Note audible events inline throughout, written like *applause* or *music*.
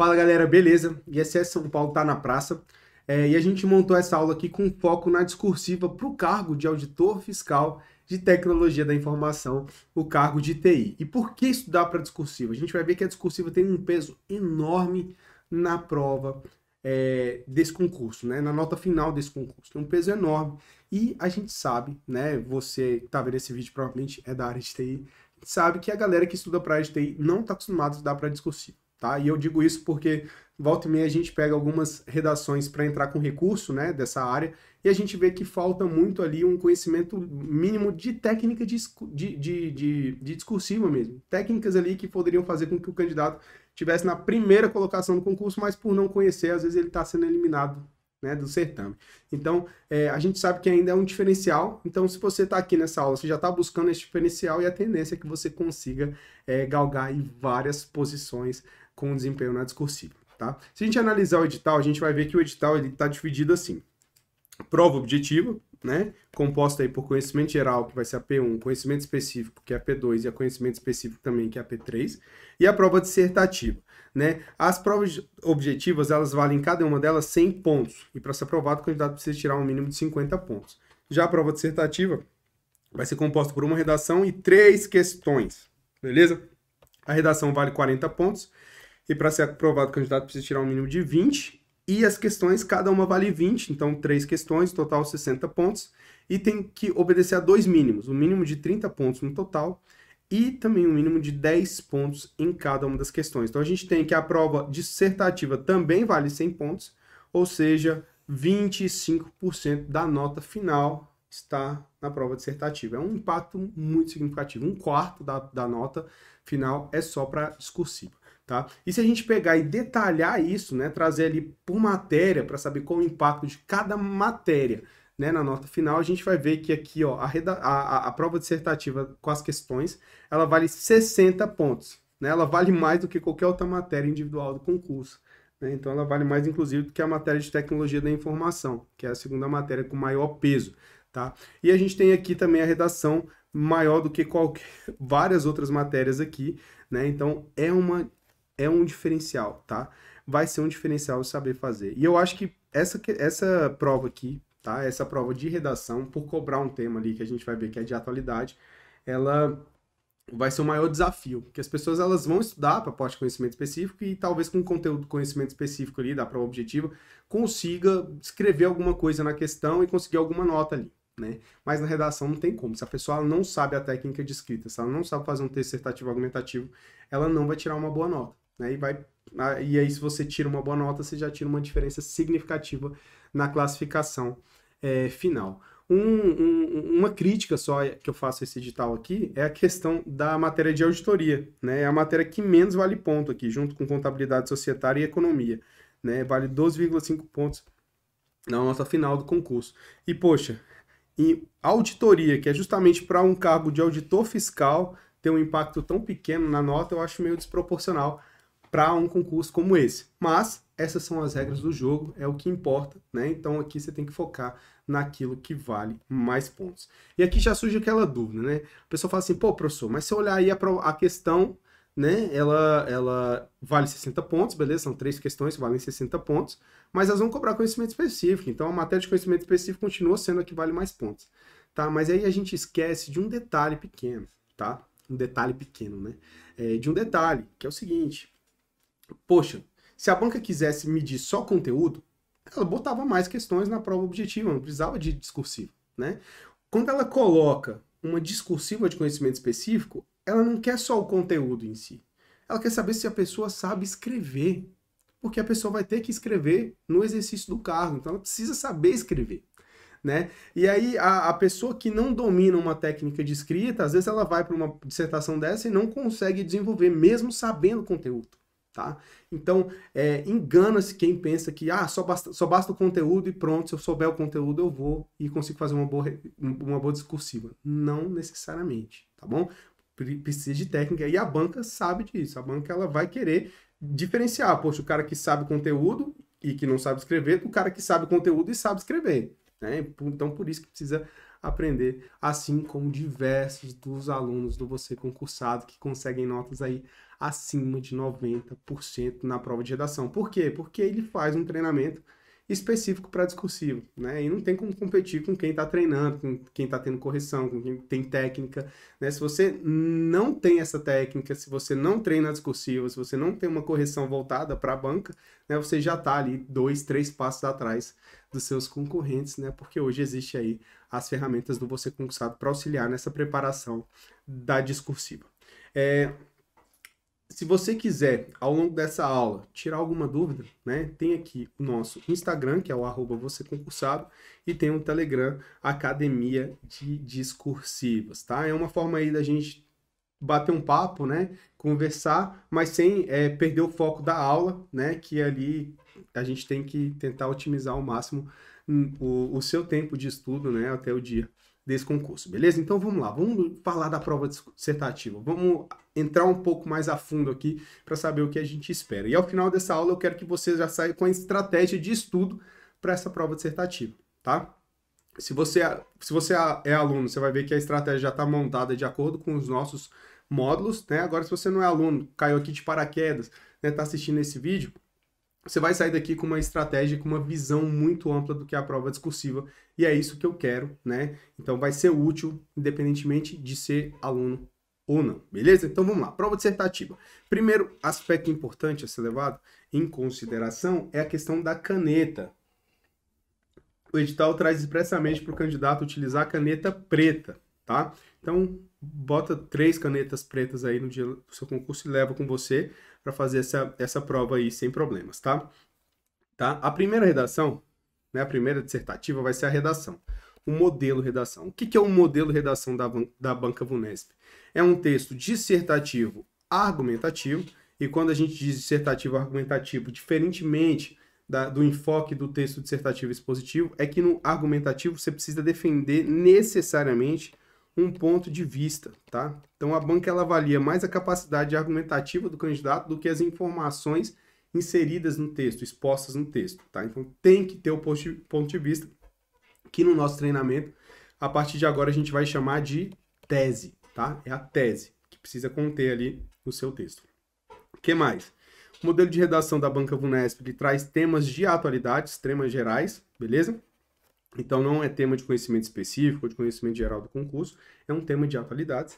Fala galera, beleza? ISS é São Paulo tá na praça é, e a gente montou essa aula aqui com foco na discursiva para o cargo de auditor fiscal de tecnologia da informação, o cargo de TI. E por que estudar para discursiva? A gente vai ver que a discursiva tem um peso enorme na prova é, desse concurso, né? na nota final desse concurso. Tem um peso enorme. E a gente sabe, né? Você que está vendo esse vídeo provavelmente é da área de TI, sabe que a galera que estuda para a área de TI não está acostumada a estudar para discursiva tá? E eu digo isso porque volta e meia a gente pega algumas redações para entrar com recurso, né, dessa área, e a gente vê que falta muito ali um conhecimento mínimo de técnica de, de, de, de, de discursiva mesmo. Técnicas ali que poderiam fazer com que o candidato tivesse na primeira colocação do concurso, mas por não conhecer, às vezes ele está sendo eliminado né, do certame. Então, é, a gente sabe que ainda é um diferencial. Então, se você está aqui nessa aula, você já está buscando esse diferencial e a tendência é que você consiga é, galgar várias posições com o desempenho na discursiva. Tá? Se a gente analisar o edital, a gente vai ver que o edital está dividido assim. Prova objetiva, né? composta aí por conhecimento geral, que vai ser a P1, conhecimento específico, que é a P2, e a conhecimento específico também, que é a P3, e a prova dissertativa. Né? As provas objetivas, elas valem cada uma delas 100 pontos, e para ser aprovado, o candidato precisa tirar um mínimo de 50 pontos. Já a prova dissertativa vai ser composta por uma redação e três questões, beleza? A redação vale 40 pontos, e para ser aprovado candidato precisa tirar um mínimo de 20. E as questões, cada uma vale 20, então três questões, total 60 pontos. E tem que obedecer a dois mínimos, um mínimo de 30 pontos no total e também um mínimo de 10 pontos em cada uma das questões. Então a gente tem que a prova dissertativa também vale 100 pontos, ou seja, 25% da nota final está na prova dissertativa. É um impacto muito significativo. Um quarto da, da nota final é só para discursiva. Tá? E se a gente pegar e detalhar isso, né, trazer ali por matéria para saber qual o impacto de cada matéria né, na nota final, a gente vai ver que aqui ó, a, a, a, prova dissertativa com as questões ela vale 60 pontos. Né? Ela vale mais do que qualquer outra matéria individual do concurso. Né? Então ela vale mais, inclusive, do que a matéria de tecnologia da informação, que é a segunda matéria com maior peso. Tá? E a gente tem aqui também a redação maior do que qualquer, várias outras matérias aqui, né? Então é uma é um diferencial, tá? Vai ser um diferencial saber fazer. E eu acho que essa, essa prova aqui, tá? Essa prova de redação, por cobrar um tema ali que a gente vai ver que é de atualidade, ela vai ser o maior desafio, porque as pessoas elas vão estudar para a parte de conhecimento específico e talvez com conteúdo conhecimento específico ali da prova objetiva consiga escrever alguma coisa na questão e conseguir alguma nota ali, né? Mas na redação não tem como. Se a pessoa não sabe a técnica de escrita, se ela não sabe fazer um texto dissertativo argumentativo, ela não vai tirar uma boa nota, né? E, vai, e aí, se você tira uma boa nota, você já tira uma diferença significativa na classificação é, final. Um, um, uma crítica só que eu faço esse edital aqui é a questão da matéria de auditoria, né? É a matéria que menos vale ponto aqui, junto com contabilidade societária e economia, né? Vale 12,5 pontos na nota final do concurso. E poxa, e auditoria, que é justamente para um cargo de auditor fiscal ter um impacto tão pequeno na nota, eu acho meio desproporcional para um concurso como esse. Mas essas são as regras do jogo, é o que importa, né? Então aqui você tem que focar naquilo que vale mais pontos. E aqui já surge aquela dúvida, né? A pessoa fala assim, pô, professor, mas se eu olhar aí a, a questão, né? Ela, ela vale 60 pontos, beleza? São três questões que valem 60 pontos, mas elas vão cobrar conhecimento específico. Então a matéria de conhecimento específico continua sendo a que vale mais pontos, tá? Mas aí a gente esquece de um detalhe pequeno, tá? Um detalhe pequeno, né? É, de um detalhe, que é o seguinte, Poxa, se a banca quisesse medir só conteúdo, ela botava mais questões na prova objetiva, não precisava de discursiva, né? Quando ela coloca uma discursiva de conhecimento específico, ela não quer só o conteúdo em si. Ela quer saber se a pessoa sabe escrever, porque a pessoa vai ter que escrever no exercício do cargo, então ela precisa saber escrever. Né? E aí a, a, pessoa que não domina uma técnica de escrita, às vezes ela vai para uma dissertação dessa e não consegue desenvolver, mesmo sabendo o conteúdo. Tá? Então, é, engana-se quem pensa que ah, só, basta, só basta o conteúdo e pronto, se eu souber o conteúdo eu vou e consigo fazer uma boa, uma boa discursiva. Não necessariamente, tá bom? Precisa de técnica e a banca sabe disso. A banca ela vai querer diferenciar, poxa, o cara que sabe conteúdo e que não sabe escrever, o cara que sabe conteúdo e sabe escrever. Né? Então, por isso que precisa aprender, assim como diversos dos alunos do Você Concursado que conseguem notas aí acima de 90% na prova de redação. Por quê? Porque ele faz um treinamento específico para discursivo, né? E não tem como competir com quem está treinando, com quem está tendo correção, com quem tem técnica, né? Se você não tem essa técnica, se você não treina discursiva, se você não tem uma correção voltada para a banca, né? Você já está ali dois, três passos atrás dos seus concorrentes, né? Porque hoje existe aí as ferramentas do você concursado para auxiliar nessa preparação da discursiva. É, se você quiser, ao longo dessa aula, tirar alguma dúvida, né, tem aqui o nosso Instagram, que é o arroba você concursado, e tem o um Telegram Academia de Discursivas, tá? É uma forma aí da gente bater um papo, né, conversar, mas sem é, perder o foco da aula, né, que ali a gente tem que tentar otimizar ao máximo hum, o, o seu tempo de estudo, né, até o dia desse concurso, beleza? Então vamos lá, vamos falar da prova dissertativa, vamos entrar um pouco mais a fundo aqui para saber o que a gente espera. E ao final dessa aula eu quero que você já saia com a estratégia de estudo para essa prova dissertativa, tá? Se você, é, se você é, é aluno, você vai ver que a estratégia já está montada de acordo com os nossos módulos, né? Agora, se você não é aluno, caiu aqui de paraquedas, né? Está assistindo esse vídeo, você vai sair daqui com uma estratégia, com uma visão muito ampla do que é a prova discursiva, e é isso que eu quero, né? Então vai ser útil, independentemente de ser aluno ou não, beleza? Então vamos lá, prova dissertativa. Primeiro aspecto importante a ser levado em consideração é a questão da caneta. O edital traz expressamente para o candidato utilizar a caneta preta, tá? Então, bota três canetas pretas aí no dia do seu concurso e leva com você para fazer essa, essa prova aí sem problemas, tá? tá? A primeira redação, né, a primeira dissertativa vai ser a redação. O modelo redação. O que, que é o um modelo redação da, da banca Vunesp? É um texto dissertativo argumentativo, e quando a gente diz dissertativo argumentativo, diferentemente da, do enfoque do texto dissertativo expositivo, é que no argumentativo você precisa defender necessariamente um ponto de vista, tá? Então a banca ela avalia mais a capacidade argumentativa do candidato do que as informações inseridas no texto, expostas no texto, tá? Então tem que ter o ponto de vista que no nosso treinamento a partir de agora a gente vai chamar de tese, tá? É a tese que precisa conter ali o seu texto. O que mais? O modelo de redação da Banca Vunesp ele traz temas de atualidade, temas gerais, beleza? Então, não é tema de conhecimento específico, de conhecimento geral do concurso, é um tema de atualidades.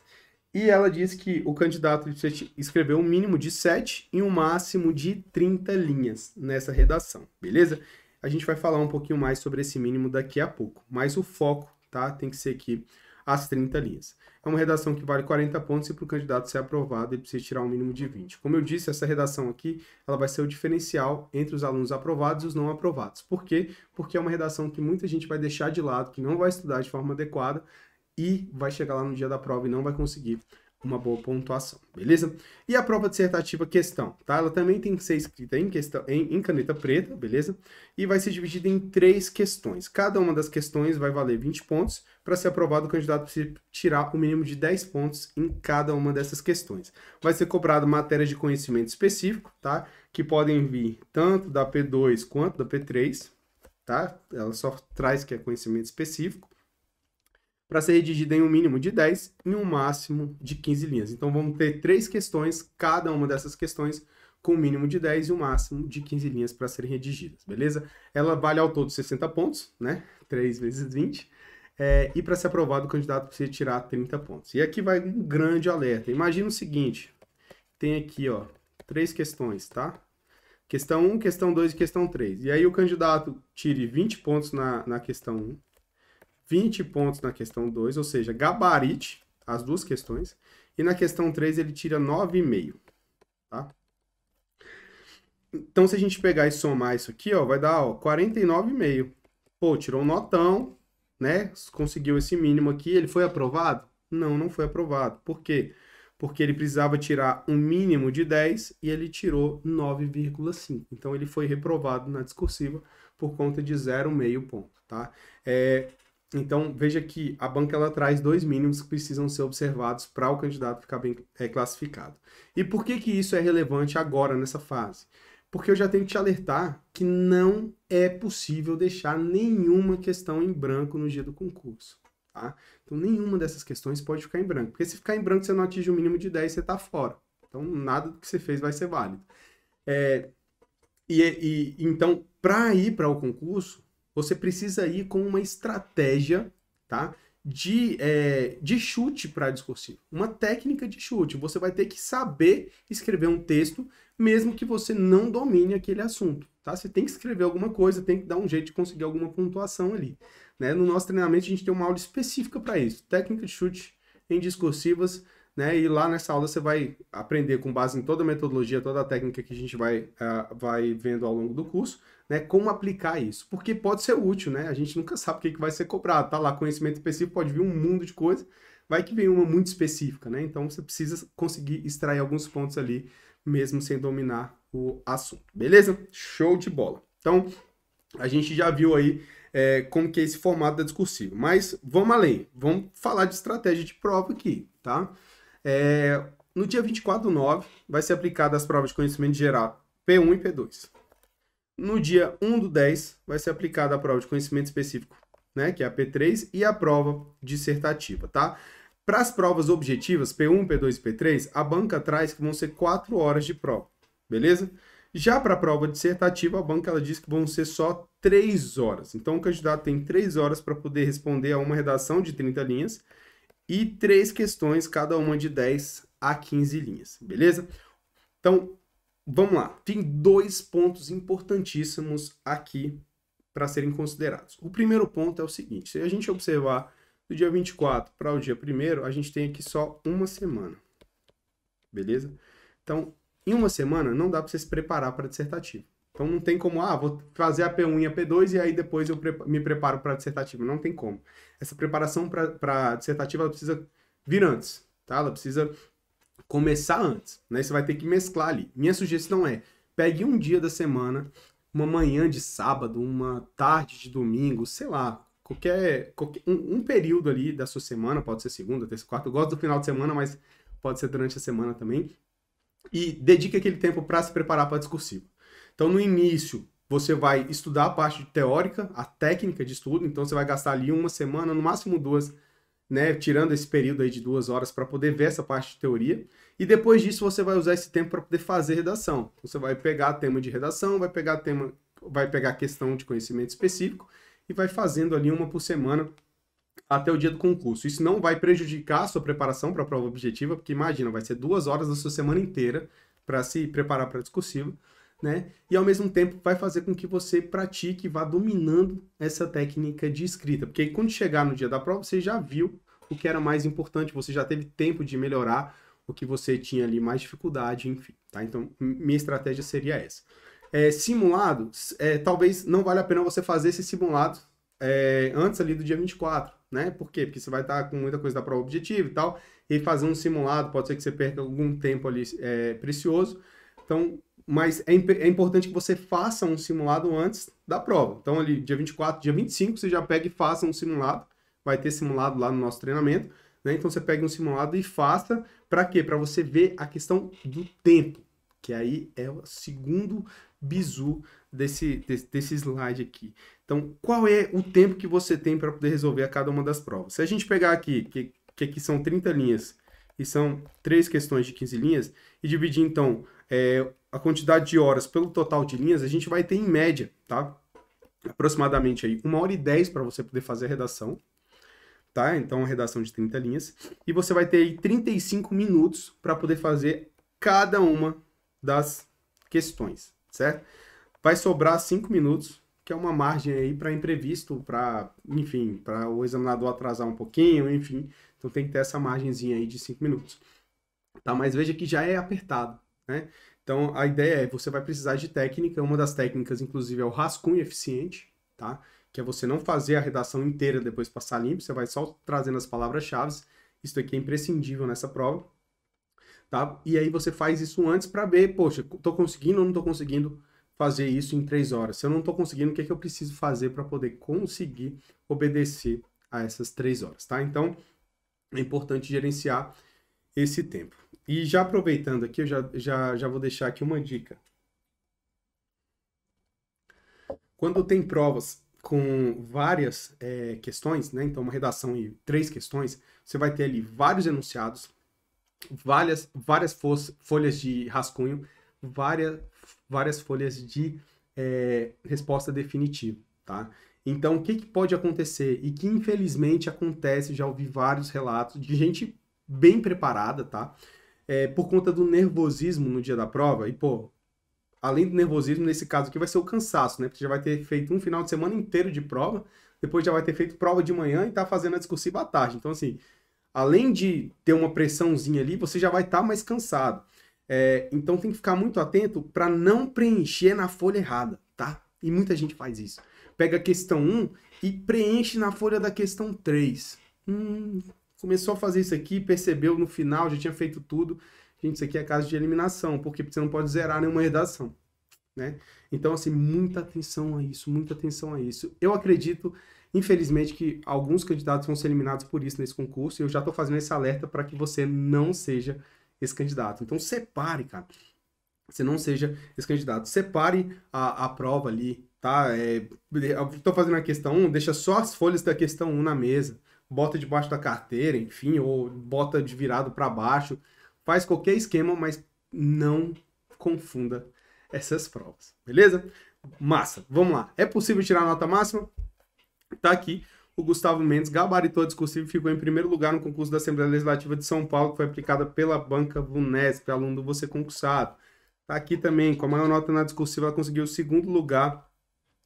E ela diz que o candidato precisa escrever um mínimo de 7 e um máximo de 30 linhas nessa redação, beleza? A gente vai falar um pouquinho mais sobre esse mínimo daqui a pouco, mas o foco tá, tem que ser aqui as 30 linhas. É uma redação que vale 40 pontos e para o candidato ser aprovado ele precisa tirar um mínimo de 20. Como eu disse, essa redação aqui ela vai ser o diferencial entre os alunos aprovados e os não aprovados. Por quê? Porque é uma redação que muita gente vai deixar de lado, que não vai estudar de forma adequada e vai chegar lá no dia da prova e não vai conseguir uma boa pontuação, beleza? E a prova dissertativa questão, tá? Ela também tem que ser escrita em, questão, em, em, caneta preta, beleza? E vai ser dividida em três questões. Cada uma das questões vai valer 20 pontos para ser aprovado, o candidato precisa tirar o um mínimo de 10 pontos em cada uma dessas questões. Vai ser cobrado matérias de conhecimento específico, tá? Que podem vir tanto da P2 quanto da P3, tá? Ela só traz que é conhecimento específico. Para ser redigida em um mínimo de 10 e um máximo de 15 linhas. Então vamos ter três questões, cada uma dessas questões com o um mínimo de 10 e um máximo de 15 linhas para serem redigidas, beleza? Ela vale ao todo 60 pontos, né? 3 vezes 20. É, e para ser aprovado, o candidato precisa tirar 30 pontos. E aqui vai um grande alerta. Imagina o seguinte: tem aqui ó, três questões, tá? Questão 1, questão 2 e questão 3. E aí o candidato tire 20 pontos na, na questão 1, 20 pontos na questão 2, ou seja, gabarite as duas questões. E na questão 3 ele tira 9,5, tá? Então, se a gente pegar e somar isso aqui, ó, vai dar 49,5. Pô, tirou um notão, né, conseguiu esse mínimo aqui, ele foi aprovado? Não, não foi aprovado. Por quê? Porque ele precisava tirar um mínimo de 10 e ele tirou 9,5. Então ele foi reprovado na discursiva por conta de 0,5 ponto, tá? É, então veja que a banca ela traz dois mínimos que precisam ser observados para o candidato ficar bem é, classificado. E por que que isso é relevante agora nessa fase? porque eu já tenho que te alertar que não é possível deixar nenhuma questão em branco no dia do concurso. Tá? Então, nenhuma dessas questões pode ficar em branco. Porque se ficar em branco, você não atinge o um mínimo de 10, você está fora. Então, nada do que você fez vai ser válido. É, e, e então, para ir para o concurso, você precisa ir com uma estratégia tá? de, é, de chute para discursivo, uma técnica de chute. Você vai ter que saber escrever um texto, mesmo que você não domine aquele assunto. Tá? Você tem que escrever alguma coisa, tem que dar um jeito de conseguir alguma pontuação ali. Né? No nosso treinamento, a gente tem uma aula específica para isso: técnica de chute em discursivas né? E lá nessa aula você vai aprender com base em toda a metodologia, toda a técnica que a gente vai, uh, vai vendo ao longo do curso, né? Como aplicar isso. Porque pode ser útil, né? A gente nunca *laughs* sabe o que, que vai ser cobrado. Tá lá, conhecimento específico, pode vir um mundo de coisas vai que vem uma muito específica, né? Então você precisa conseguir extrair alguns pontos ali, mesmo sem dominar o assunto. Beleza? Show de bola. Então, a gente já viu aí é, como que é esse formato da discursiva. Mas vamos além, vamos falar de estratégia de prova aqui, tá? É, no dia 24 do 9, vai ser aplicada as provas de conhecimento geral P1 e P2. No dia 1 do 10, vai ser aplicada a prova de conhecimento específico, né, que é a P3, e a prova dissertativa, tá? Para as provas objetivas, P1, P2 e P3, a banca traz que vão ser 4 horas de prova, beleza? Já para a prova dissertativa, a banca ela diz que vão ser só 3 horas. Então, o candidato tem 3 horas para poder responder a uma redação de 30 linhas e três questões, cada uma de 10 a 15 linhas, beleza? Então, vamos lá. Tem dois pontos importantíssimos aqui para serem considerados. O primeiro ponto é o seguinte: se a gente observar do dia 24 para o dia 1, a gente tem aqui só uma semana, beleza? Então, em uma semana, não dá para você se preparar para dissertativo. Então não tem como, ah, vou fazer a P1 e a P2 e aí depois eu me preparo para a dissertativa. Não tem como. Essa preparação para a dissertativa ela precisa vir antes, tá? Ela precisa começar antes, né? Você vai ter que mesclar ali. Minha sugestão é, pegue um dia da semana, uma manhã de sábado, uma tarde de domingo, sei lá, qualquer, qualquer um, um período ali da sua semana, pode ser segunda, terça, quarta. Eu gosto do final de semana, mas pode ser durante a semana também. E dedique aquele tempo para se preparar para discursivo. Então, no início, você vai estudar a parte teórica, a técnica de estudo, então você vai gastar ali uma semana, no máximo duas, né, tirando esse período aí de duas horas para poder ver essa parte de teoria. E depois disso você vai usar esse tempo para poder fazer redação. Então, você vai pegar tema de redação, vai pegar tema, vai pegar questão de conhecimento específico e vai fazendo ali uma por semana até o dia do concurso. Isso não vai prejudicar a sua preparação para a prova objetiva, porque imagina, vai ser duas horas da sua semana inteira para se preparar para a discursiva né? E ao mesmo tempo vai fazer com que você pratique, vá dominando essa técnica de escrita, porque quando chegar no dia da prova você já viu o que era mais importante, você já teve tempo de melhorar o que você tinha ali mais dificuldade, enfim, tá? Então minha estratégia seria essa. É, simulado, é, talvez não vale a pena você fazer esse simulado é, antes ali do dia 24, né? Por quê? Porque você vai estar tá com muita coisa da prova objetiva e tal, e fazer um simulado, pode ser que você perca algum tempo ali é, precioso. Então, mas é, é, importante que você faça um simulado antes da prova. Então, ali, dia 24, dia 25, você já pega e faça um simulado. Vai ter simulado lá no nosso treinamento. Né? Então, você pega um simulado e faça. Para quê? Para você ver a questão do tempo, que aí é o segundo bizu desse, desse, desse slide aqui. Então, qual é o tempo que você tem para poder resolver a cada uma das provas? Se a gente pegar aqui, que, que aqui são 30 linhas, e são três questões de 15 linhas, e dividir, então, é, a quantidade de horas pelo total de linhas, a gente vai ter em média, tá? Aproximadamente aí uma hora e dez para você poder fazer a redação, tá? Então, redação de 30 linhas. E você vai ter aí 35 minutos para poder fazer cada uma das questões, certo? Vai sobrar 5 minutos, que é uma margem aí para imprevisto, para, enfim, para o examinador atrasar um pouquinho, enfim. Então, tem que ter essa margenzinha aí de 5 minutos. Tá? Mas veja que já é apertado, né? Então, a ideia é, você vai precisar de técnica, uma das técnicas, inclusive, é o rascunho eficiente, tá? Que é você não fazer a redação inteira, depois passar limpo, você vai só trazendo as palavras-chave, isso aqui é imprescindível nessa prova, tá? E aí você faz isso antes para ver, poxa, estou conseguindo ou não estou conseguindo fazer isso em três horas? Se eu não estou conseguindo, o que, é que eu preciso fazer para poder conseguir obedecer a essas três horas, tá? Então, é importante gerenciar esse tempo. E já aproveitando aqui, eu já, já, já vou deixar aqui uma dica. Quando tem provas com várias é, questões, né? Então, uma redação e três questões, você vai ter ali vários enunciados, várias, várias folhas de rascunho, várias, várias folhas de é, resposta definitiva, tá? Então, o que, que pode acontecer? E que, infelizmente, acontece, já ouvi vários relatos de gente bem preparada, tá? é, por conta do nervosismo no dia da prova, e pô, além do nervosismo, nesse caso aqui vai ser o cansaço, né? Porque já vai ter feito um final de semana inteiro de prova, depois já vai ter feito prova de manhã e tá fazendo a discursiva à tarde. Então, assim, além de ter uma pressãozinha ali, você já vai estar tá mais cansado. É, então tem que ficar muito atento para não preencher na folha errada, tá? E muita gente faz isso. Pega a questão 1 e preenche na folha da questão 3. Hum, começou a fazer isso aqui, percebeu no final, já tinha feito tudo. Gente, isso aqui é caso de eliminação, porque você não pode zerar nenhuma redação. Né? Então, assim, muita atenção a isso, muita atenção a isso. Eu acredito, infelizmente, que alguns candidatos vão ser eliminados por isso nesse concurso, e eu já estou fazendo esse alerta para que você não seja esse candidato. Então, separe, cara. Você não seja esse candidato. Separe a, a prova ali, tá? É, estou fazendo a questão 1, deixa só as folhas da questão 1 na mesa bota debaixo da carteira, enfim, ou bota de virado para baixo, faz qualquer esquema, mas não confunda essas provas, beleza? Massa, vamos lá. É possível tirar a nota máxima? Tá aqui. O Gustavo Mendes gabaritou a discursiva e ficou em primeiro lugar no concurso da Assembleia Legislativa de São Paulo, que foi aplicada pela banca Vunesp, aluno do Você Concursado. Tá aqui também, com a maior nota na discursiva, ela conseguiu o segundo lugar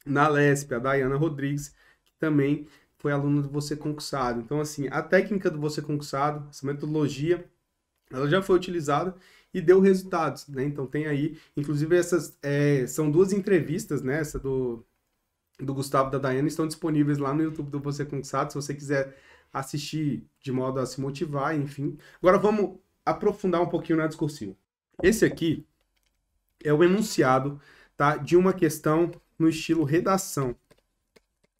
na LESP, a Dayana Rodrigues, que também foi aluno do Você Concursado. Então, assim, a técnica do Você Concursado, essa metodologia, ela já foi utilizada e deu resultados, né? Então tem aí, inclusive essas é, são duas entrevistas, né? Essa do, do Gustavo da Dayana estão disponíveis lá no YouTube do Você concursado se você quiser assistir de modo a se motivar, enfim. Agora vamos aprofundar um pouquinho na discursiva. Esse aqui é o enunciado, tá? De uma questão no estilo redação,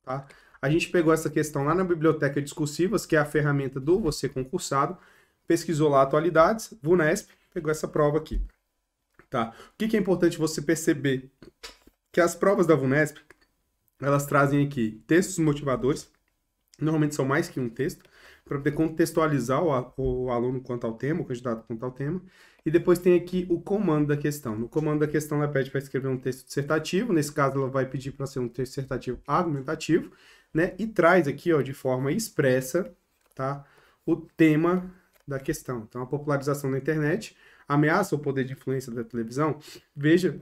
tá? A gente pegou essa questão lá na Biblioteca Discursivas, que é a ferramenta do Você Concursado, pesquisou lá atualidades, VUNESP, pegou essa prova aqui. Tá? O que, que é importante você perceber? Que as provas da VUNESP, elas trazem aqui textos motivadores, normalmente são mais que um texto, para poder contextualizar o, o, aluno quanto ao tema, o candidato quanto ao tema. E depois tem aqui o comando da questão. No comando da questão, ela pede para escrever um texto dissertativo, nesse caso, ela vai pedir para ser um texto dissertativo argumentativo né? E traz aqui, ó, de forma expressa, tá? O tema da questão. Então, a popularização da internet ameaça o poder de influência da televisão. Veja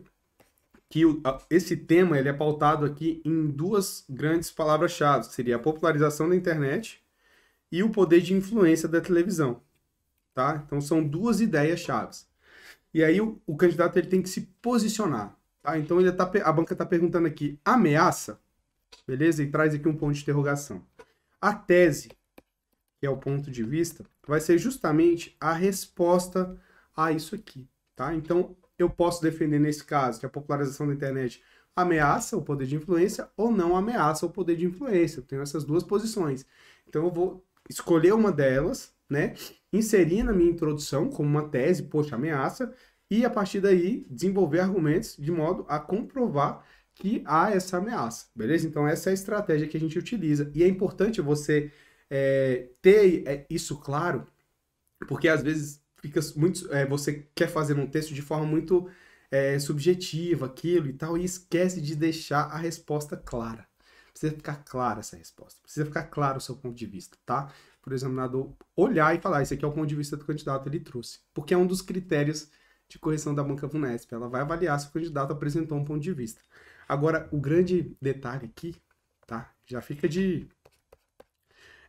que o, a, esse tema ele é pautado aqui em duas grandes palavras-chave, seria a popularização da internet e o poder de influência da televisão, tá? Então são duas ideias-chave. E aí o, o, candidato ele tem que se posicionar, tá? Então ele tá, a banca está perguntando aqui, ameaça? Beleza? E traz aqui um ponto de interrogação. A tese, que é o ponto de vista, vai ser justamente a resposta a isso aqui, tá? Então, eu posso defender nesse caso que a popularização da internet ameaça o poder de influência ou não ameaça o poder de influência. Eu tenho essas duas posições. Então, eu vou escolher uma delas, né? Inserir na minha introdução como uma tese, poxa, ameaça, e a partir daí desenvolver argumentos de modo a comprovar que há essa ameaça, beleza? Então essa é a estratégia que a gente utiliza e é importante você é, ter é, isso claro, porque às vezes fica muito, é, você quer fazer um texto de forma muito é, subjetiva, aquilo e tal, e esquece de deixar a resposta clara. Precisa ficar clara essa resposta, precisa ficar claro o seu ponto de vista, tá? Para o examinador olhar e falar, ah, esse aqui é o ponto de vista do candidato, ele trouxe. Porque é um dos critérios de correção da banca Vunesp. Ela vai avaliar se o candidato apresentou um ponto de vista. Agora, o grande detalhe aqui, tá? Já fica de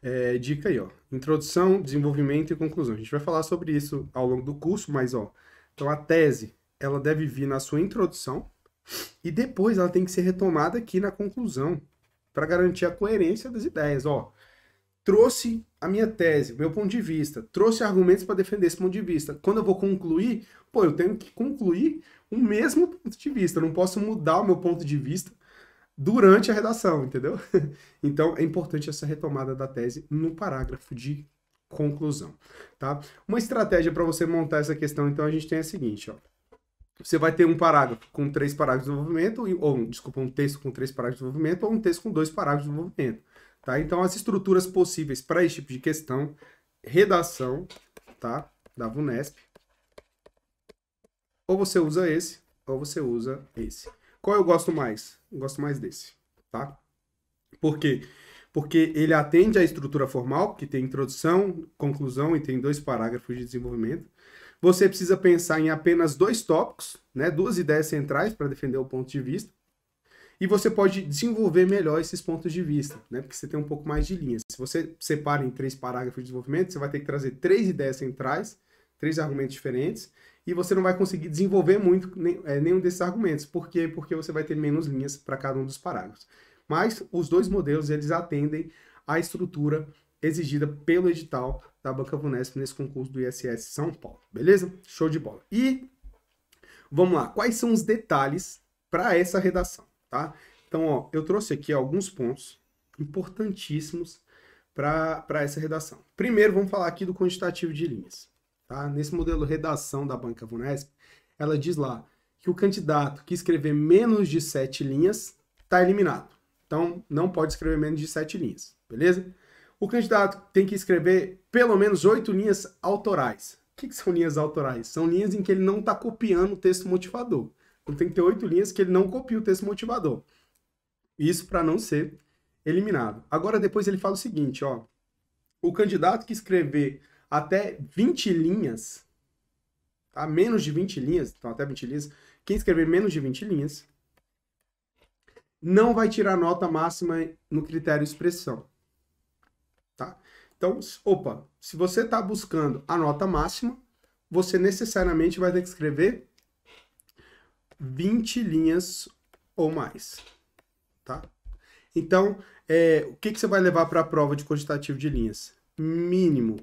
é, dica aí, ó. Introdução, desenvolvimento e conclusão. A gente vai falar sobre isso ao longo do curso, mas, ó, então a tese, ela deve vir na sua introdução e depois ela tem que ser retomada aqui na conclusão para garantir a coerência das ideias, ó. Trouxe a minha tese, meu ponto de vista, trouxe argumentos para defender esse ponto de vista. Quando eu vou concluir, pô, eu tenho que concluir o mesmo ponto de vista, eu não posso mudar o meu ponto de vista durante a redação, entendeu? *laughs* Então é importante essa retomada da tese no parágrafo de conclusão, tá? Uma estratégia para você montar essa questão, então a gente tem a seguinte, ó. Você vai ter um parágrafo com três parágrafos de desenvolvimento, ou, desculpa, um texto com três parágrafos de desenvolvimento, ou um texto com dois parágrafos de desenvolvimento, tá? Então, as estruturas possíveis para esse tipo de questão, redação, tá? Da VUNESP, ou você usa esse, ou você usa esse. Qual eu gosto mais? Eu gosto mais desse, tá? Por quê? Porque ele atende à estrutura formal, que tem introdução, conclusão e tem dois parágrafos de desenvolvimento. Você precisa pensar em apenas dois tópicos, né? duas ideias centrais para defender o ponto de vista. E você pode desenvolver melhor esses pontos de vista, né? porque você tem um pouco mais de linhas. Se você separa em três parágrafos de desenvolvimento, você vai ter que trazer três ideias centrais, três argumentos diferentes, e você não vai conseguir desenvolver muito é, nenhum desses argumentos. Por quê? Porque você vai ter menos linhas para cada um dos parágrafos. Mas os dois modelos, eles atendem à estrutura exigida pelo edital da Banca Vunesp nesse concurso do ISS São Paulo. Beleza? Show de bola. E vamos lá, quais são os detalhes para essa redação, tá? Então, ó, eu trouxe aqui alguns pontos importantíssimos para essa redação. Primeiro, vamos falar aqui do quantitativo de linhas. Tá? Nesse modelo redação da Banca Vunesp, ela diz lá que o candidato que escrever menos de sete linhas está eliminado. Então, não pode escrever menos de sete linhas, beleza? O candidato tem que escrever pelo menos oito linhas autorais. O que, que são linhas autorais? São linhas em que ele não está copiando o texto motivador. Então, tem que ter oito linhas que ele não copia o texto motivador. Isso para não ser eliminado. Agora, depois ele fala o seguinte, ó. O candidato que escrever até 20 linhas, tá? menos de 20 linhas, então até 20 linhas, quem escrever menos de 20 linhas, não vai tirar nota máxima no critério expressão. Tá? Então, opa, se você está buscando a nota máxima, você necessariamente vai ter que escrever 20 linhas ou mais. Tá? Então, é, o que, que você vai levar para a prova de quantitativo de linhas? Mínimo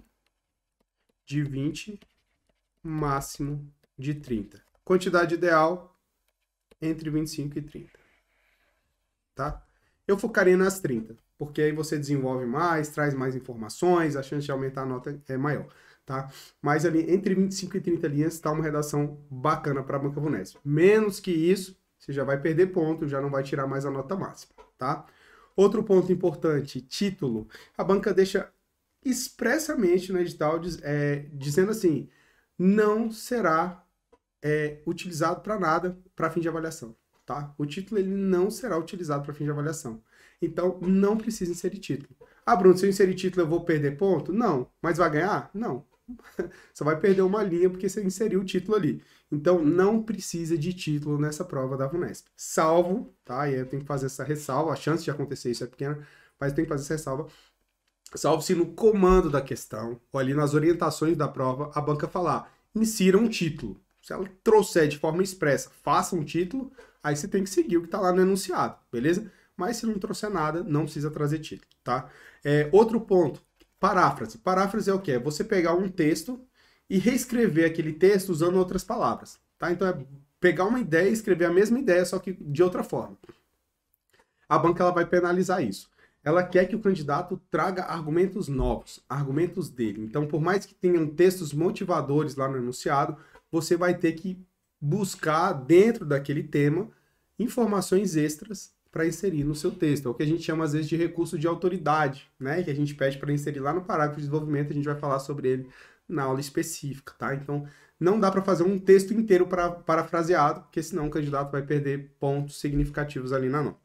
de 20, máximo de 30. Quantidade ideal entre 25 e 30. Tá? Eu focaria nas 30, porque aí você desenvolve mais, traz mais informações, a chance de aumentar a nota é maior, tá? Mas ali entre 25 e 30 linhas está uma redação bacana para a Banca Vunesp. Menos que isso, você já vai perder ponto, já não vai tirar mais a nota máxima, tá? Outro ponto importante, título. A banca deixa expressamente no edital diz, é, dizendo assim: não será é, utilizado para nada para fim de avaliação. Tá? O título ele não será utilizado para fim de avaliação. Então, não precisa inserir título. Ah, Bruno, se eu inserir título, eu vou perder ponto? Não. Mas vai ganhar? Não. *laughs* Só vai perder uma linha porque você inseriu o título ali. Então, não precisa de título nessa prova da VUNESP. Salvo, tá? E aí eu tenho que fazer essa ressalva. A chance de acontecer isso é pequena, mas eu tenho que fazer essa ressalva salvo se no comando da questão ou ali nas orientações da prova a banca falar insira um título. Se ela trouxer de forma expressa, faça um título, aí você tem que seguir o que está lá no enunciado, beleza? Mas se não trouxer nada, não precisa trazer título, tá? É, outro ponto, paráfrase. Paráfrase é o quê? É você pegar um texto e reescrever aquele texto usando outras palavras, tá? Então é pegar uma ideia e escrever a mesma ideia, só que de outra forma. A banca ela vai penalizar isso ela quer que o candidato traga argumentos novos, argumentos dele. Então, por mais que tenham textos motivadores lá no enunciado, você vai ter que buscar dentro daquele tema informações extras para inserir no seu texto. É o que a gente chama às vezes de recurso de autoridade, né? Que a gente pede para inserir lá no parágrafo de desenvolvimento, a gente vai falar sobre ele na aula específica, tá? Então, não dá para fazer um texto inteiro para parafraseado, porque senão o candidato vai perder pontos significativos ali na nota.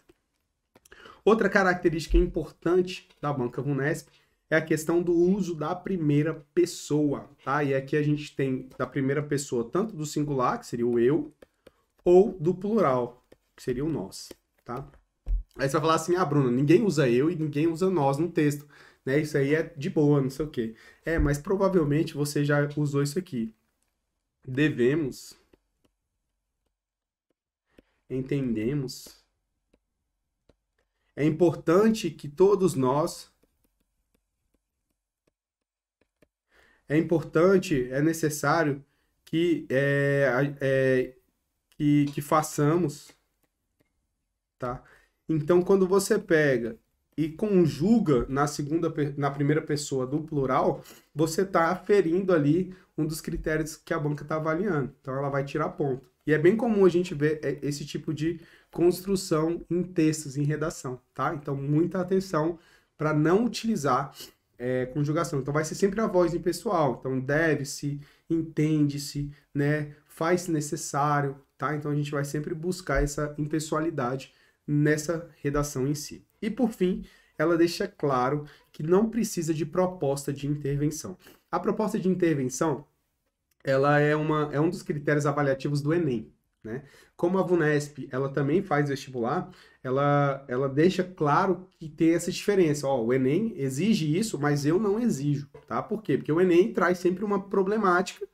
Outra característica importante da banca Vunesp é a questão do uso da primeira pessoa, tá? E aqui a gente tem da primeira pessoa tanto do singular, que seria o eu, ou do plural, que seria o nós, tá? Aí você vai falar assim, ah, Bruna, ninguém usa eu e ninguém usa nós no texto, né? Isso aí é de boa, não sei o quê. É, mas provavelmente você já usou isso aqui. Devemos, entendemos, é importante que todos nós. É importante, é necessário que, é, é, que, que façamos. Tá? Então, quando você pega e conjuga na segunda na primeira pessoa do plural, você está aferindo ali um dos critérios que a banca está avaliando. Então ela vai tirar ponto. E é bem comum a gente ver é, esse tipo de construção em textos, em redação, tá? Então, muita atenção para não utilizar é, conjugação. Então, vai ser sempre a voz impessoal. Então, deve-se, entende-se, né? Faz-se necessário, tá? Então, a gente vai sempre buscar essa impessoalidade nessa redação em si. E, por fim, ela deixa claro que não precisa de proposta de intervenção. A proposta de intervenção, ela é, uma, é um dos critérios avaliativos do Enem, né? Como a VUNESP ela também faz vestibular, ela, ela deixa claro que tem essa diferença. Ó, o Enem exige isso, mas eu não exijo. Tá? Por quê? Porque o Enem traz sempre uma problemática,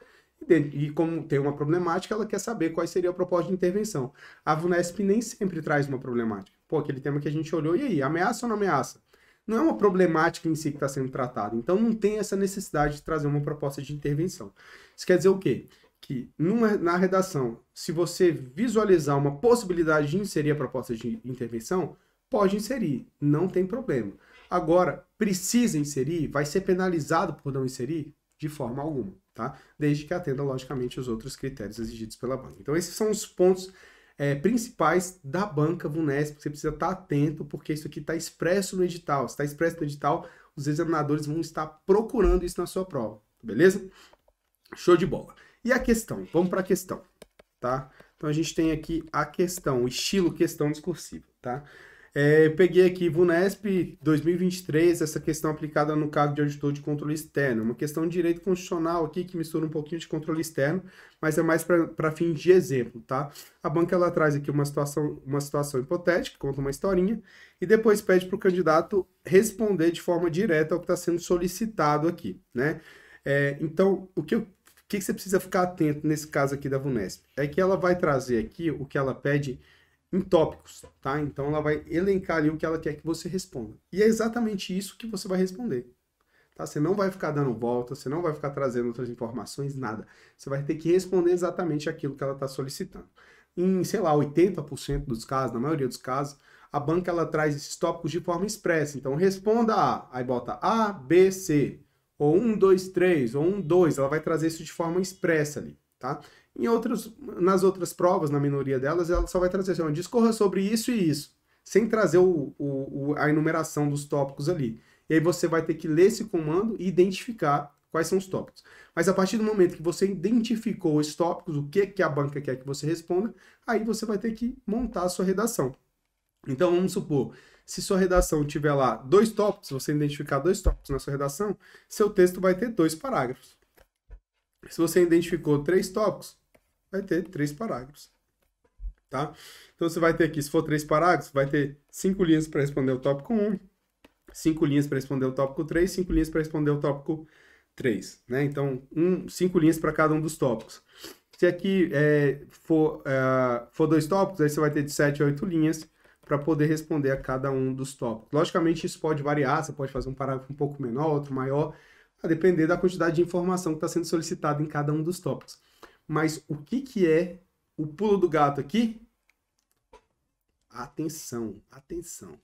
e, como tem uma problemática, ela quer saber qual seria a proposta de intervenção. A VUNESP nem sempre traz uma problemática. Pô, aquele tema que a gente olhou, e aí, ameaça ou não ameaça? Não é uma problemática em si que está sendo tratada. Então não tem essa necessidade de trazer uma proposta de intervenção. Isso quer dizer o quê? que numa, na redação, se você visualizar uma possibilidade de inserir a proposta de intervenção, pode inserir, não tem problema. Agora, precisa inserir, vai ser penalizado por não inserir? De forma alguma, tá? Desde que atenda, logicamente, os outros critérios exigidos pela banca. Então, esses são os pontos é, principais da banca Vunesp, você precisa estar atento, porque isso aqui está expresso no edital. Se está expresso no edital, os examinadores vão estar procurando isso na sua prova, beleza? Show de bola! E a questão? Vamos para a questão, tá? Então a gente tem aqui a questão, o estilo questão discursiva, tá? É, peguei aqui VUNESP 2023, essa questão aplicada no cargo de auditor de controle externo. Uma questão de direito constitucional aqui que mistura um pouquinho de controle externo, mas é mais para fins de exemplo, tá? A banca ela traz aqui uma situação, uma situação hipotética, conta uma historinha, e depois pede para o candidato responder de forma direta ao que está sendo solicitado aqui, né? É, então, o que eu que, que você precisa ficar atento nesse caso aqui da VUNESP? É que ela vai trazer aqui o que ela pede em tópicos, tá? Então ela vai elencar ali o que ela quer que você responda. E é exatamente isso que você vai responder. Tá? Você não vai ficar dando volta, você não vai ficar trazendo outras informações, nada. Você vai ter que responder exatamente aquilo que ela está solicitando. Em, sei lá, 80% dos casos, na maioria dos casos, a banca ela traz esses tópicos de forma expressa. Então responda A, aí bota A, B, C ou um dois três ou um dois ela vai trazer isso de forma expressa ali, tá? Em outros, nas outras provas, na minoria delas, ela só vai trazer assim, discorra sobre isso e isso, sem trazer o, o, a enumeração dos tópicos ali. E aí você vai ter que ler esse comando e identificar quais são os tópicos. Mas a partir do momento que você identificou os tópicos, o que, que a banca quer que você responda, aí você vai ter que montar a sua redação. Então, vamos supor, se sua redação tiver lá dois tópicos, você identificar dois tópicos na sua redação, seu texto vai ter dois parágrafos. Se você identificou três tópicos, vai ter três parágrafos. Tá? Então você vai ter aqui, se for três parágrafos, vai ter cinco linhas para responder o tópico 1, cinco linhas para responder o tópico 3, cinco linhas para responder o tópico 3. Né? Então, um, cinco linhas para cada um dos tópicos. Se aqui é, for, é, for dois tópicos, aí você vai ter de 7 a 8 linhas para poder responder a cada um dos tópicos. Logicamente, isso pode variar, você pode fazer um parágrafo um pouco menor, outro maior, a depender da quantidade de informação que está sendo solicitada em cada um dos tópicos. Mas o que, que é o pulo do gato aqui? Atenção, atenção.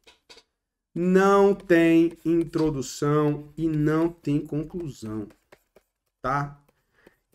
Não tem introdução e não tem conclusão, tá?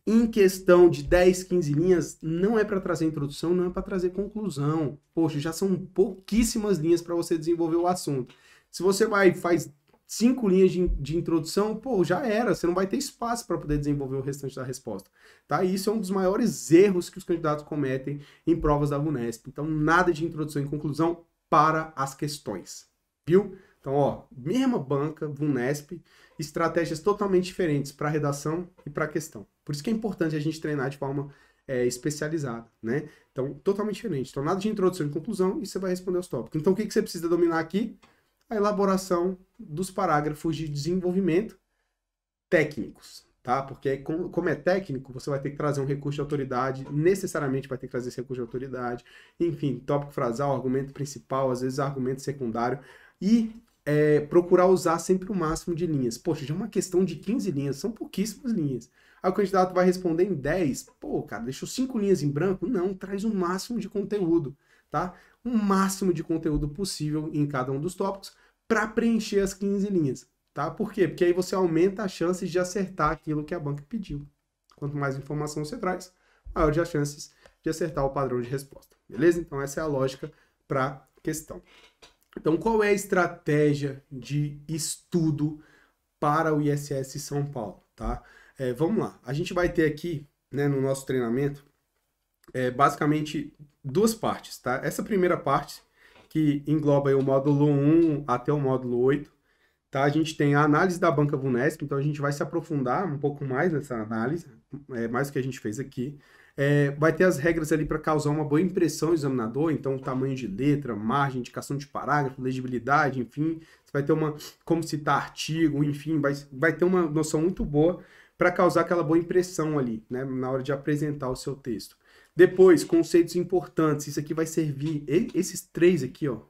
em questão de 10, 15 linhas, não é para trazer introdução, não é para trazer conclusão. Poxa, já são pouquíssimas linhas para você desenvolver o assunto. Se você vai faz cinco linhas de, de introdução, pô, já era, você não vai ter espaço para poder desenvolver o restante da resposta, tá? E isso é um dos maiores erros que os candidatos cometem em provas da Unesp. Então, nada de introdução e conclusão para as questões, viu? Então, ó, mesma banca, Vunesp, estratégias totalmente diferentes para redação e para questão. Por isso que é importante a gente treinar de forma é, especializada, né? Então, totalmente diferente. Então, nada de introdução e conclusão e você vai responder os tópicos. Então, o que, que você precisa dominar aqui? A elaboração dos parágrafos de desenvolvimento técnicos, tá? Porque como é técnico, você vai ter que trazer um recurso de autoridade, necessariamente vai ter que trazer esse recurso de autoridade, enfim, tópico frasal, argumento principal, às vezes argumento secundário, e é, procurar usar sempre o máximo de linhas. Poxa, já é uma questão de 15 linhas, são pouquíssimas linhas. Aí o candidato vai responder em 10. Pô, cara, deixou 5 linhas em branco? Não, traz o máximo de conteúdo, tá? O um máximo de conteúdo possível em cada um dos tópicos para preencher as 15 linhas, tá? Por quê? Porque aí você aumenta a chance de acertar aquilo que a banca pediu. Quanto mais informação você traz, maior as chances de acertar o padrão de resposta. Beleza? Então essa é a lógica para questão. Então, qual é a estratégia de estudo para o ISS São Paulo, tá? É, vamos lá, a gente vai ter aqui, né, no nosso treinamento, é, basicamente duas partes, tá? Essa primeira parte, que engloba o módulo 1 até o módulo 8, tá? A gente tem a análise da banca Vunesp, então a gente vai se aprofundar um pouco mais nessa análise, é mais do que a gente fez aqui. É, vai ter as regras ali para causar uma boa impressão ao examinador, então tamanho de letra, margem, indicação de parágrafo, legibilidade, enfim, você vai ter uma como citar artigo, enfim, vai, vai ter uma noção muito boa para causar aquela boa impressão ali, né, na hora de apresentar o seu texto. Depois, conceitos importantes. Isso aqui vai servir. Esses três aqui, ó.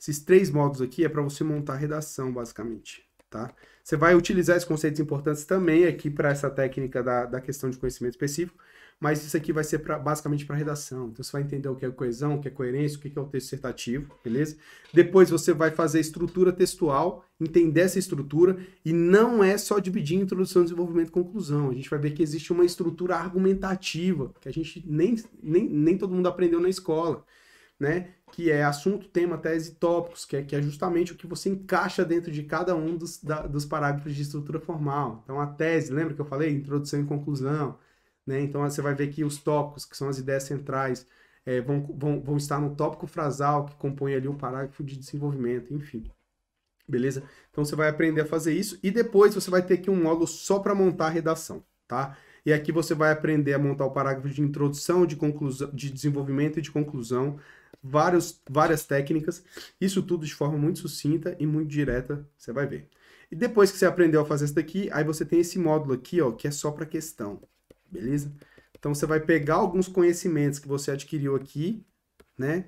Esses três modos aqui é para você montar a redação, basicamente. Tá? Você vai utilizar esses conceitos importantes também aqui para essa técnica da, da questão de conhecimento específico, mas isso aqui vai ser pra, basicamente para redação. Então você vai entender o que é coesão, o que é coerência, o que é o texto dissertativo, beleza? Depois você vai fazer estrutura textual, entender essa estrutura, e não é só dividir introdução, desenvolvimento e conclusão. A gente vai ver que existe uma estrutura argumentativa, que a gente nem, nem, nem todo mundo aprendeu na escola. Né? Que é assunto, tema, tese e tópicos, que é, que é justamente o que você encaixa dentro de cada um dos, da, dos parágrafos de estrutura formal. Então, a tese, lembra que eu falei? Introdução e conclusão. Né? Então você vai ver que os tópicos, que são as ideias centrais, é, vão, vão, vão estar no tópico frasal que compõe ali o um parágrafo de desenvolvimento, enfim. Beleza? Então você vai aprender a fazer isso e depois você vai ter aqui um módulo só para montar a redação, tá? E aqui você vai aprender a montar o parágrafo de introdução, de conclusão, de desenvolvimento e de conclusão, vários, várias técnicas, isso tudo de forma muito sucinta e muito direta, você vai ver. E depois que você aprendeu a fazer isso daqui, aí você tem esse módulo aqui, ó, que é só para questão beleza? Então você vai pegar alguns conhecimentos que você adquiriu aqui, né?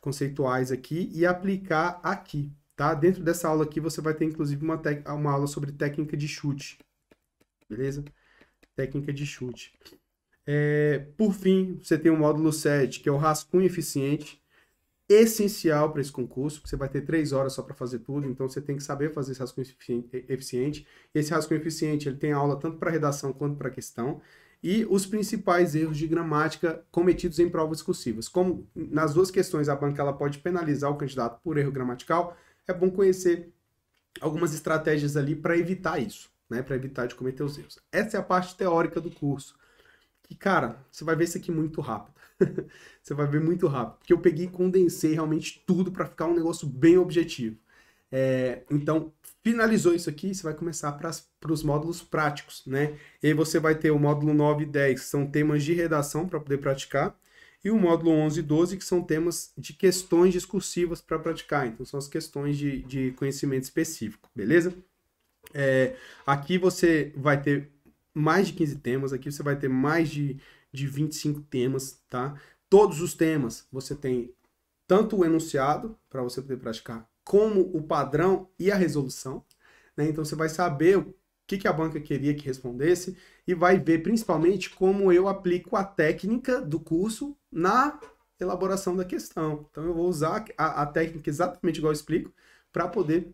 Conceituais aqui e aplicar aqui, tá? Dentro dessa aula aqui você vai ter inclusive uma, uma aula sobre técnica de chute, beleza? Técnica de chute. É, por fim, você tem o módulo 7, que é o rascunho eficiente, essencial para esse concurso, porque você vai ter três horas só para fazer tudo, então você tem que saber fazer esse rascunho eficiente. Esse rascunho eficiente, ele tem aula tanto para redação quanto para questão e os principais erros de gramática cometidos em provas discursivas. Como nas duas questões a banca ela pode penalizar o candidato por erro gramatical, é bom conhecer algumas estratégias ali para evitar isso, né? Para evitar de cometer os erros. Essa é a parte teórica do curso. E cara, você vai ver isso aqui muito rápido. *laughs* você vai ver muito rápido, porque eu peguei e condensei realmente tudo para ficar um negócio bem objetivo. É, então, Finalizou isso aqui, você vai começar para os módulos práticos, né? E aí você vai ter o módulo 9 e 10, que são temas de redação para poder praticar, e o módulo 11 e 12, que são temas de questões discursivas para praticar, então são as questões de, de conhecimento específico, beleza? É, aqui você vai ter mais de 15 temas, aqui você vai ter mais de, de 25 temas, tá? Todos os temas você tem tanto o enunciado, para você poder praticar como o padrão e a resolução. Né? Então você vai saber o que, que a banca queria que respondesse e vai ver principalmente como eu aplico a técnica do curso na elaboração da questão. Então eu vou usar a, a técnica exatamente igual eu explico para poder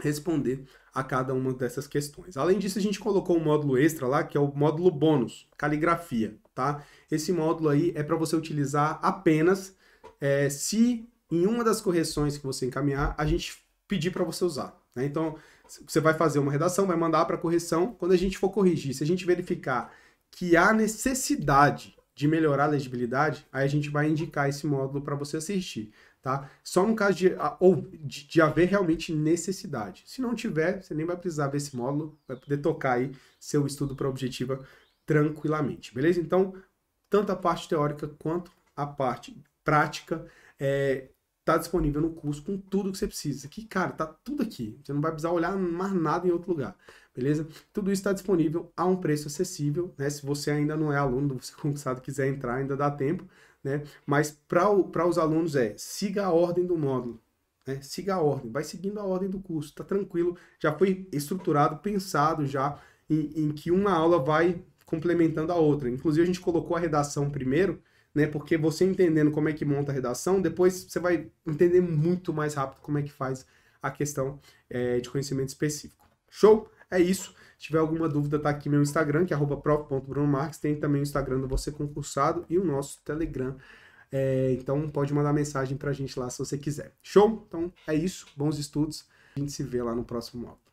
responder a cada uma dessas questões. Além disso, a gente colocou um módulo extra lá, que é o módulo bônus, caligrafia, tá? Esse módulo aí é para você utilizar apenas é, se em uma das correções que você encaminhar, a gente pedir para você usar. Né? Então, você vai fazer uma redação, vai mandar para correção. Quando a gente for corrigir, se a gente verificar que há necessidade de melhorar a legibilidade, aí a gente vai indicar esse módulo para você assistir. Tá? Só no caso de, ou, de, de, haver realmente necessidade. Se não tiver, você nem vai precisar ver esse módulo, vai poder tocar aí seu estudo para objetiva tranquilamente, beleza? Então, tanto a parte teórica quanto a parte prática é, tá disponível no curso com tudo que você precisa. Que, cara, tá tudo aqui. Você não vai precisar olhar mais nada em outro lugar, beleza? Tudo isso está disponível a um preço acessível, né? Se você ainda não é aluno do *laughs* Você Conquistado quiser entrar, ainda dá tempo, né? Mas para os alunos é, siga a ordem do módulo, né? Siga a ordem, vai seguindo a ordem do curso, tá tranquilo. Já foi estruturado, pensado já em, em que uma aula vai complementando a outra. Inclusive, a gente colocou a redação primeiro, né? Porque você entendendo como é que monta a redação, depois você vai entender muito mais rápido como é que faz a questão é, de conhecimento específico. Show? É isso. Se tiver alguma dúvida, tá aqui meu Instagram, que é arroba prof.brunomarques. Tem também o Instagram do Você Concursado e o nosso Telegram. É, então pode mandar mensagem pra gente lá se você quiser. Show? Então é isso. Bons estudos. A gente se vê lá no próximo módulo.